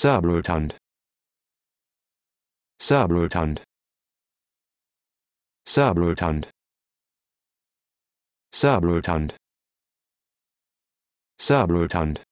subrotund subrotund subrotund subrotund subrotund